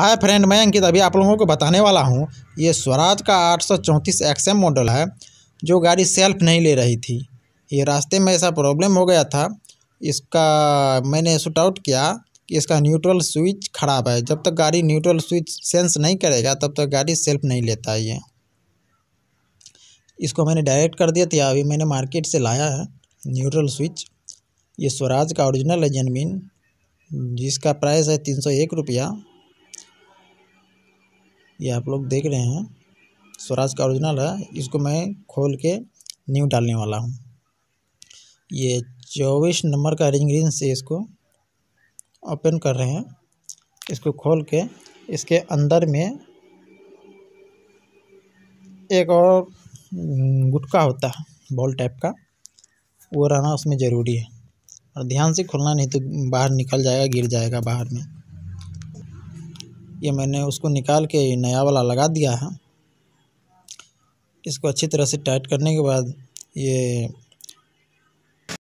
hi friend मैं अंकित अभी आप लोगों को बताने वाला हूँ ये स्वराज का आठ सौ चौंतीस एक्सएम मॉडल है जो गाड़ी सेल्फ नहीं ले रही थी ये रास्ते में ऐसा प्रॉब्लम हो गया था इसका मैंने शूट आउट किया कि इसका न्यूट्रल स्विच ख़राब है जब तक गाड़ी न्यूट्रल स्विच सेंस नहीं करेगा तब तक गाड़ी सेल्फ नहीं लेता ये इसको मैंने डायरेक्ट कर दिया था तो अभी मैंने मार्केट से लाया है न्यूट्रल स्विच ये स्वराज का ओरिजिनल है जनमिन जिसका प्राइस है तीन सौ एक रुपया ये आप लोग देख रहे हैं स्वराज का ओरिजिनल है इसको मैं खोल के न्यू डालने वाला हूँ ये चौबीस नंबर का रिंग रिंग से इसको ओपन कर रहे हैं इसको खोल के इसके अंदर में एक और गुटका होता है बॉल टाइप का वो रहना उसमें ज़रूरी है और ध्यान से खोलना नहीं तो बाहर निकल जाएगा गिर जाएगा बाहर में ये मैंने उसको निकाल के नया वाला लगा दिया है इसको अच्छी तरह से टाइट करने के बाद ये